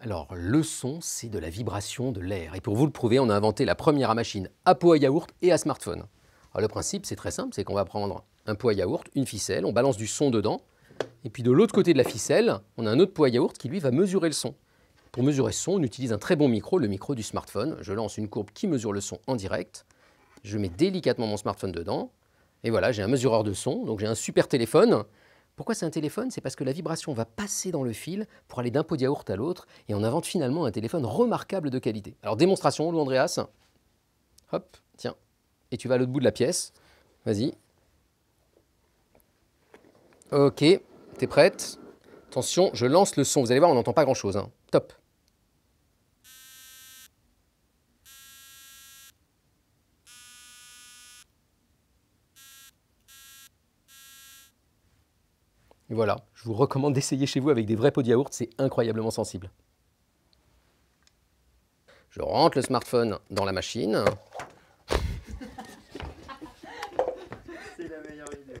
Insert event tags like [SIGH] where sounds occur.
Alors, le son, c'est de la vibration de l'air. Et pour vous le prouver, on a inventé la première machine à pot à yaourt et à smartphone. le principe, c'est très simple, c'est qu'on va prendre un pot à yaourt, une ficelle, on balance du son dedans, et puis de l'autre côté de la ficelle, on a un autre pot à yaourt qui, lui, va mesurer le son. Pour mesurer le son, on utilise un très bon micro, le micro du smartphone. Je lance une courbe qui mesure le son en direct. Je mets délicatement mon smartphone dedans. Et voilà, j'ai un mesureur de son, donc j'ai un super téléphone pourquoi c'est un téléphone C'est parce que la vibration va passer dans le fil pour aller d'un pot de yaourt à l'autre et on invente finalement un téléphone remarquable de qualité. Alors démonstration, Lou Andreas. Hop, tiens. Et tu vas à l'autre bout de la pièce. Vas-y. Ok, t'es prête Attention, je lance le son. Vous allez voir, on n'entend pas grand-chose. Hein. Top. Voilà, je vous recommande d'essayer chez vous avec des vrais pots de yaourt, c'est incroyablement sensible. Je rentre le smartphone dans la machine. [LAUGHS]